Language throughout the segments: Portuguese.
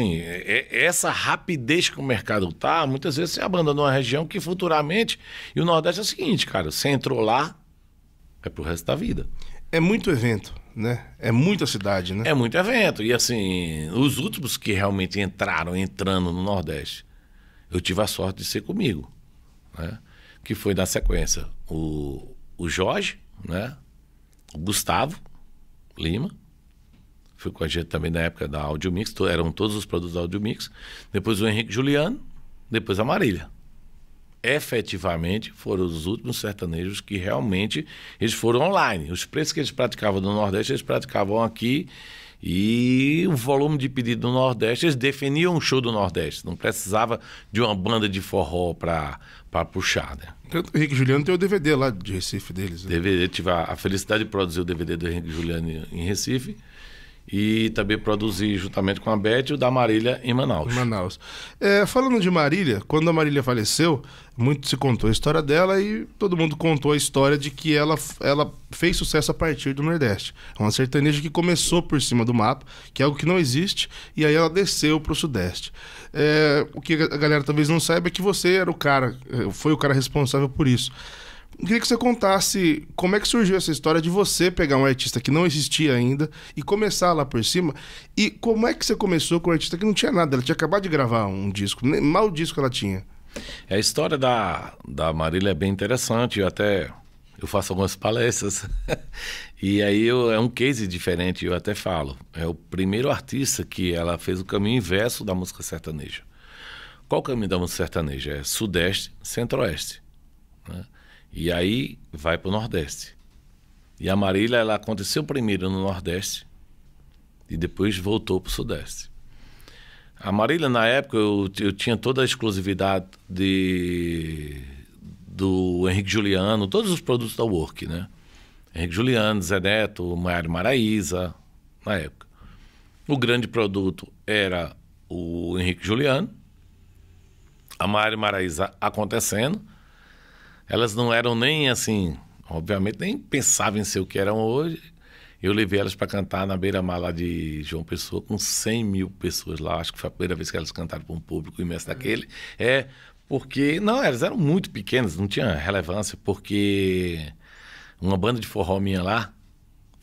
assim, é, é, essa rapidez que o mercado tá, muitas vezes você abandona uma região que futuramente. E o Nordeste é o seguinte, cara, você entrou lá, é pro resto da vida. É muito evento, né? É muita cidade, né? É muito evento. E assim, os últimos que realmente entraram, entrando no Nordeste, eu tive a sorte de ser comigo. Né? Que foi na sequência o, o Jorge, né? o Gustavo Lima foi com a gente também na época da Audio Mix, eram todos os produtos da Audio Mix. Depois o Henrique Juliano, depois a Marília. Efetivamente foram os últimos sertanejos que realmente eles foram online. Os preços que eles praticavam no Nordeste, eles praticavam aqui. E o volume de pedido do Nordeste, eles definiam um show do Nordeste. Não precisava de uma banda de forró para puxar, né? Henrique Juliano tem o DVD lá de Recife deles. Né? DVD, tive a, a, felicidade de produzir o DVD do Henrique Juliano em Recife e também produzi juntamente com a Beth o da Marília em Manaus. Manaus. É, falando de Marília, quando a Marília faleceu, muito se contou a história dela e todo mundo contou a história de que ela, ela fez sucesso a partir do Nordeste. É uma sertaneja que começou por cima do mapa, que é algo que não existe, e aí ela desceu para o Sudeste. É, o que a galera talvez não saiba é que você era o cara, eh, foi o cara responsável por isso queria que você contasse como é que surgiu essa história de você pegar um artista que não existia ainda e começar lá por cima. E como é que você começou com um artista que não tinha nada? Ela tinha acabado de gravar um disco, nem mal disco ela tinha. A história da, da Marília é bem interessante. Eu até eu faço algumas palestras. e aí eu, é um case diferente, eu até falo. É o primeiro artista que ela fez o caminho inverso da música sertaneja. Qual o caminho da música sertaneja? É Sudeste, Centro-Oeste. Né? E aí vai para o Nordeste. E a Marília ela aconteceu primeiro no Nordeste e depois voltou para o Sudeste. A Marília, na época, eu, eu tinha toda a exclusividade de, do Henrique Juliano, todos os produtos da Work, né? Henrique Juliano, Zé Neto, Mário Maraíza, na época. O grande produto era o Henrique Juliano, a Maiara Maraíza acontecendo, elas não eram nem assim, obviamente, nem pensavam em ser o que eram hoje. Eu levei elas para cantar na beira-mar lá de João Pessoa, com 100 mil pessoas lá. Acho que foi a primeira vez que elas cantaram para um público imenso daquele. É, porque. Não, elas eram muito pequenas, não tinha relevância, porque uma banda de forró minha lá,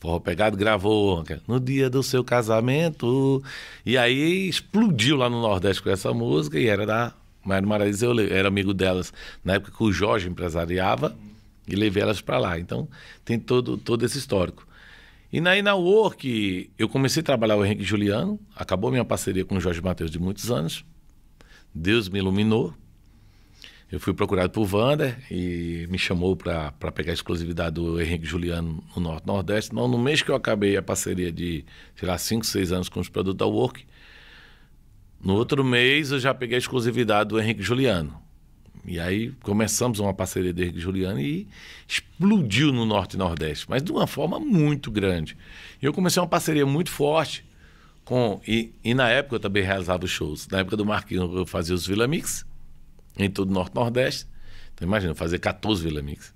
Forró Pegado, gravou no dia do seu casamento. E aí explodiu lá no Nordeste com essa música e era da Mário Marais, eu era amigo delas na época que o Jorge empresariava e levei elas para lá. Então, tem todo, todo esse histórico. E na Inawork, eu comecei a trabalhar o Henrique Juliano, acabou minha parceria com o Jorge Matheus de muitos anos. Deus me iluminou. Eu fui procurado por Wander e me chamou para pegar a exclusividade do Henrique Juliano no Norte Nordeste. Não, no mês que eu acabei a parceria de, sei lá, 5, 6 anos com os produtos da Work, no outro mês eu já peguei a exclusividade do Henrique Juliano. E aí começamos uma parceria do Henrique Juliano e explodiu no Norte e Nordeste, mas de uma forma muito grande. E eu comecei uma parceria muito forte com. E, e na época eu também realizava shows. Na época do Marquinhos eu fazia os Vila Mix em todo o Norte e Nordeste. Então imagina, fazer 14 Vila Mix.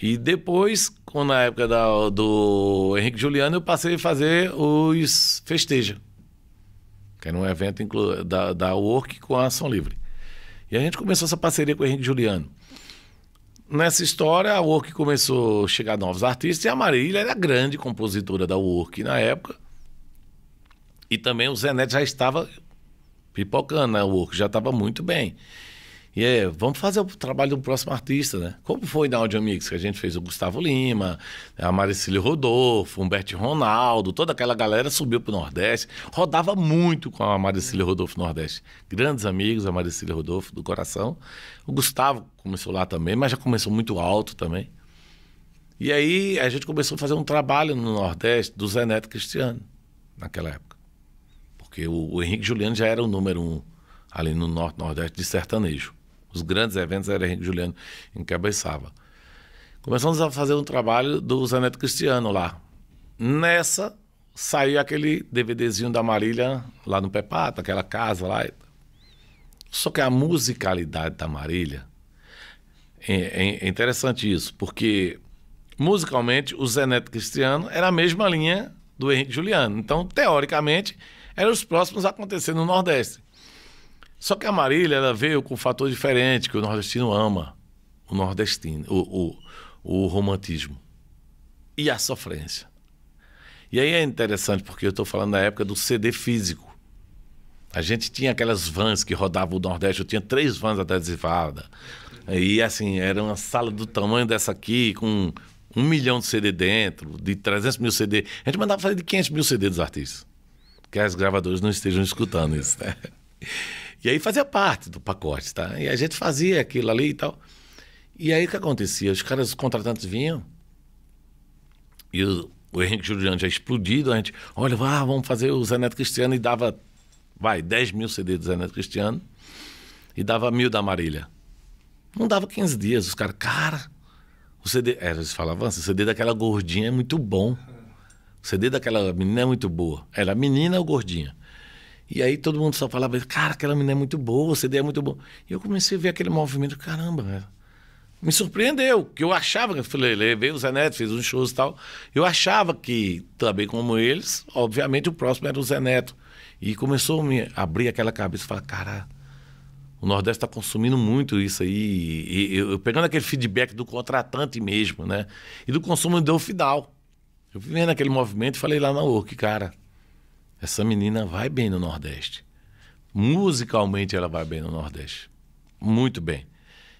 E depois, na época da, do Henrique Juliano, eu passei a fazer os Festeja que era é um evento da, da Work com a Ação Livre. E a gente começou essa parceria com o Henrique Juliano. Nessa história, a Work começou a chegar novos artistas e a Marília era a grande compositora da Work na época. E também o Zé Neto já estava pipocando na né? Work, já estava muito bem. E é, vamos fazer o trabalho do próximo artista, né? Como foi na Audio Mix, que a gente fez o Gustavo Lima, a Maricílio Rodolfo, Humberto Ronaldo, toda aquela galera subiu pro Nordeste, rodava muito com a Maricílio Rodolfo Nordeste. Grandes amigos, a Maricílio Rodolfo, do coração. O Gustavo começou lá também, mas já começou muito alto também. E aí a gente começou a fazer um trabalho no Nordeste do Zé Neto Cristiano, naquela época. Porque o, o Henrique Juliano já era o número um ali no Norte Nordeste de sertanejo. Os grandes eventos era Henrique Juliano encabeçava. Começamos a fazer um trabalho do Zaneto Cristiano lá. Nessa, saiu aquele DVDzinho da Marília lá no Pepata, aquela casa lá. Só que a musicalidade da Marília é, é, é interessante isso, porque musicalmente o Zeneto Cristiano era a mesma linha do Henrique Juliano. Então, teoricamente, eram os próximos a acontecer no Nordeste. Só que a Marília, ela veio com um fator diferente, que o nordestino ama. O nordestino, o, o, o romantismo. E a sofrência. E aí é interessante, porque eu estou falando da época do CD físico. A gente tinha aquelas vans que rodavam o Nordeste, eu tinha três vans até desivada. E assim, era uma sala do tamanho dessa aqui, com um milhão de CD dentro, de 300 mil CD. A gente mandava fazer de 500 mil CD dos artistas. Que as gravadoras não estejam escutando isso, né? E aí fazia parte do pacote, tá? E a gente fazia aquilo ali e tal. E aí o que acontecia? Os caras, os contratantes vinham e o, o Henrique Juliano já explodido, a gente, olha, ah, vamos fazer o Zé Neto Cristiano e dava, vai, 10 mil CD do Zé Neto Cristiano e dava mil da Marília. Não dava 15 dias, os caras, cara, o CD, é, eles falavam assim, o CD daquela gordinha é muito bom. O CD daquela menina é muito boa. Era menina ou gordinha. E aí todo mundo só falava, cara, aquela menina é muito boa, você ideia é muito boa. E eu comecei a ver aquele movimento, caramba, velho. Me surpreendeu, que eu achava, eu falei, levei o Zé Neto fiz uns shows e tal. Eu achava que, também como eles, obviamente o próximo era o Zé Neto E começou a me abrir aquela cabeça e falar, cara, o Nordeste está consumindo muito isso aí. E, eu, pegando aquele feedback do contratante mesmo, né? E do consumo o final. Eu vivendo aquele movimento e falei lá na URC, cara, essa menina vai bem no Nordeste. Musicalmente ela vai bem no Nordeste. Muito bem.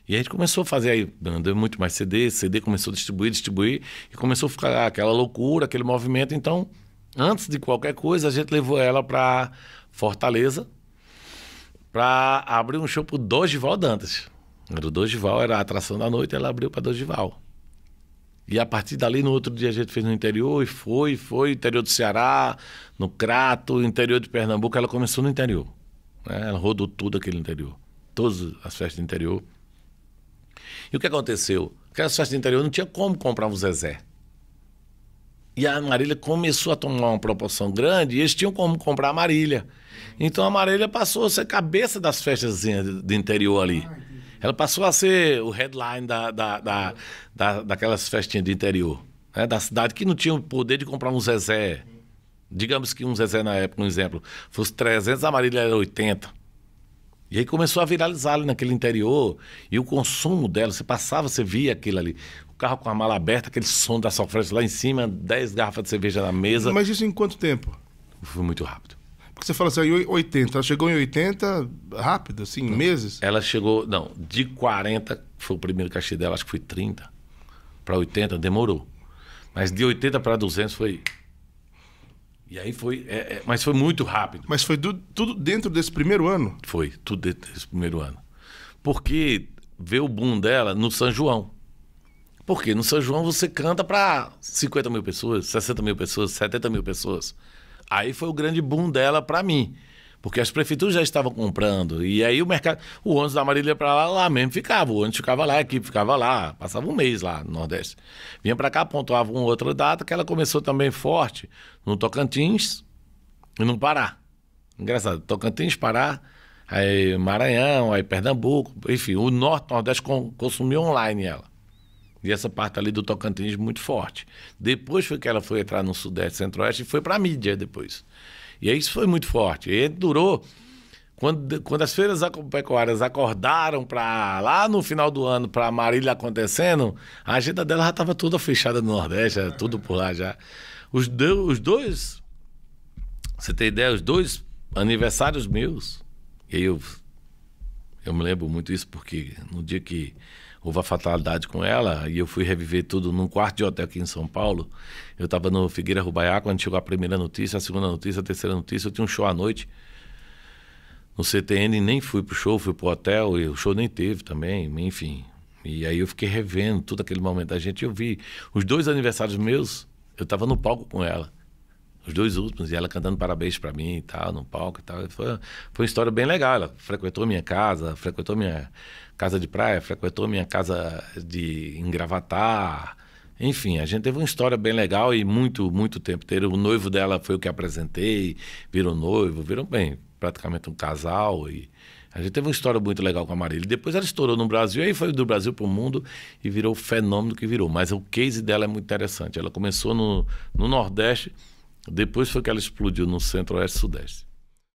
E a gente começou a fazer aí, mandando muito mais CD, CD começou a distribuir, distribuir, e começou a ficar aquela loucura, aquele movimento. Então, antes de qualquer coisa, a gente levou ela para Fortaleza para abrir um show pro Dogival Dantas. Era o Dogival, era a atração da noite, ela abriu para Dogival. E a partir dali, no outro dia, a gente fez no interior e foi, foi, interior do Ceará, no Crato, interior de Pernambuco. Ela começou no interior. Né? Ela rodou tudo aquele interior. Todas as festas do interior. E o que aconteceu? Aquelas festas do interior não tinha como comprar o Zezé. E a Marília começou a tomar uma proporção grande e eles tinham como comprar a Marília. Então a Marília passou a ser cabeça das festas do interior ali. Ela passou a ser o headline da, da, da, da daquelas festinhas de interior, né? da cidade, que não tinha o poder de comprar um Zezé. Digamos que um Zezé na época, um exemplo, fosse 300, a Marília era 80. E aí começou a viralizar ali naquele interior. E o consumo dela, você passava, você via aquilo ali. O carro com a mala aberta, aquele som da sofrência lá em cima, 10 garrafas de cerveja na mesa. Mas isso em quanto tempo? Foi muito rápido. Porque você fala assim, 80. Ela chegou em 80 rápido, assim, não. meses? Ela chegou, não, de 40, foi o primeiro cachê dela, acho que foi 30, para 80, demorou. Mas de 80 para 200 foi. E aí foi. É, é, mas foi muito rápido. Mas foi do, tudo dentro desse primeiro ano? Foi, tudo dentro desse primeiro ano. Porque vê o boom dela no São João. Porque no São João você canta para 50 mil pessoas, 60 mil pessoas, 70 mil pessoas. Aí foi o grande boom dela para mim. Porque as prefeituras já estavam comprando. E aí o mercado. O ônibus da Marília para lá, lá mesmo ficava. O ônibus ficava lá, a equipe ficava lá. Passava um mês lá no Nordeste. Vinha para cá, pontuava uma outra data, que ela começou também forte no Tocantins e no Pará. Engraçado, Tocantins, Pará, aí Maranhão, aí Pernambuco, enfim, o Norte, o Nordeste consumiu online ela. E essa parte ali do Tocantins é muito forte. Depois foi que ela foi entrar no Sudeste, Centro-Oeste e foi para a mídia depois. E aí isso foi muito forte. E durou. Quando, quando as feiras pecuárias acordaram para lá no final do ano para a Marília acontecendo, a agenda dela já estava toda fechada no Nordeste, era tudo por lá já. Os, de, os dois, você tem ideia, os dois aniversários meus, e aí eu eu me lembro muito isso porque no dia que houve a fatalidade com ela e eu fui reviver tudo num quarto de hotel aqui em São Paulo, eu estava no Figueira Rubaiá quando chegou a primeira notícia, a segunda notícia, a terceira notícia, eu tinha um show à noite no CTN, nem fui pro show, fui pro hotel e o show nem teve também, enfim. E aí eu fiquei revendo tudo aquele momento da gente, eu vi os dois aniversários meus, eu estava no palco com ela os dois últimos, e ela cantando parabéns para mim e tal, no palco e tal. Foi, foi uma história bem legal. Ela frequentou minha casa, frequentou minha casa de praia, frequentou minha casa de engravatar. Enfim, a gente teve uma história bem legal e muito, muito tempo inteiro. O noivo dela foi o que apresentei, virou noivo, virou bem, praticamente um casal. E a gente teve uma história muito legal com a Marília. Depois ela estourou no Brasil, aí foi do Brasil para o mundo e virou o fenômeno que virou. Mas o case dela é muito interessante. Ela começou no, no Nordeste depois foi que ela explodiu no centro-oeste-sudeste.